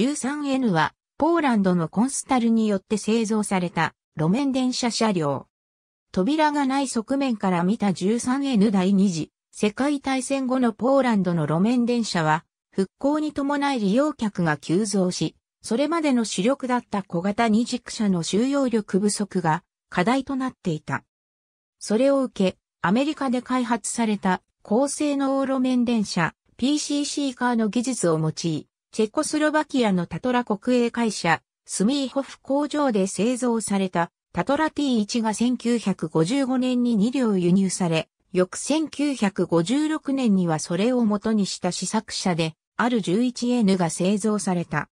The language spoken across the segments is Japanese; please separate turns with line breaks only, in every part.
13N は、ポーランドのコンスタルによって製造された路面電車車両。扉がない側面から見た 13N 第2次世界大戦後のポーランドの路面電車は復興に伴い利用客が急増し、それまでの主力だった小型二軸車の収容力不足が課題となっていた。それを受け、アメリカで開発された高性能路面電車 PCC カーの技術を用い、チェコスロバキアのタトラ国営会社、スミーホフ工場で製造されたタトラ T1 が1955年に2両輸入され、翌1956年にはそれを元にした試作車で、ある 11N が製造された。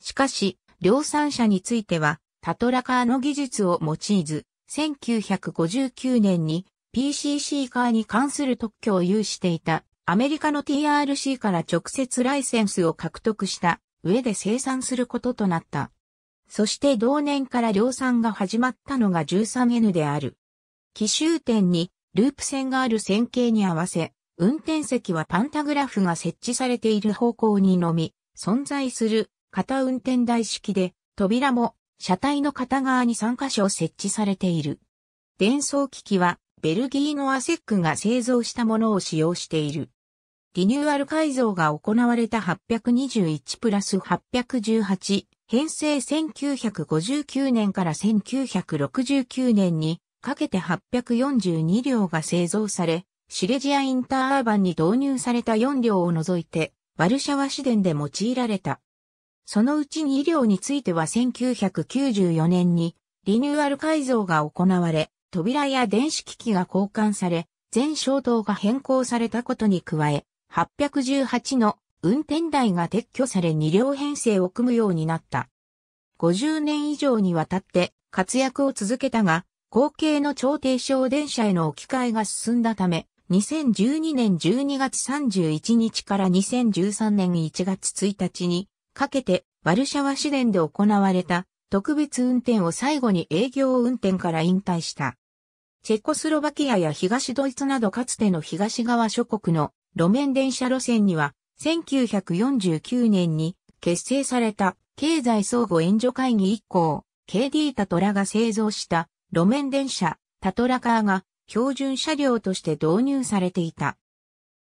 しかし、量産車については、タトラカーの技術を用いず、1959年に PCC カーに関する特許を有していたアメリカの TRC から直接ライセンスを獲得した上で生産することとなった。そして同年から量産が始まったのが 13N である。奇襲点にループ線がある線形に合わせ、運転席はパンタグラフが設置されている方向にのみ、存在する片運転台式で、扉も車体の片側に3箇所設置されている。伝送機器はベルギーのアセックが製造したものを使用している。リニューアル改造が行われた821プラス818、編成1959年から1969年にかけて842両が製造され、シレジアインターアーバンに導入された4両を除いて、ワルシャワ市電で用いられた。そのうち2両については1994年にリニューアル改造が行われ、扉や電子機器が交換され、全消灯が変更されたことに加え、818の運転台が撤去され2両編成を組むようになった。50年以上にわたって活躍を続けたが、後継の超低床電車への置き換えが進んだため、2012年12月31日から2013年1月1日にかけてワルシャワ市電で行われた特別運転を最後に営業運転から引退した。チェコスロバキアや東ドイツなどかつての東側諸国の路面電車路線には、1949年に結成された経済相互援助会議以降、KD タトラが製造した路面電車タトラカーが標準車両として導入されていた。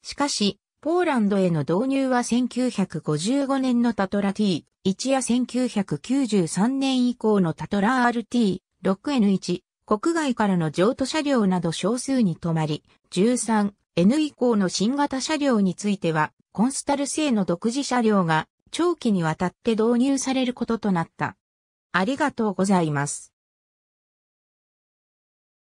しかし、ポーランドへの導入は1955年のタトラ T1 や1993年以降のタトラ RT6N1 国外からの譲渡車両など少数に止まり、13N 以降の新型車両については、コンスタル製の独自車両が長期にわたって導入されることとなった。ありがとうございます。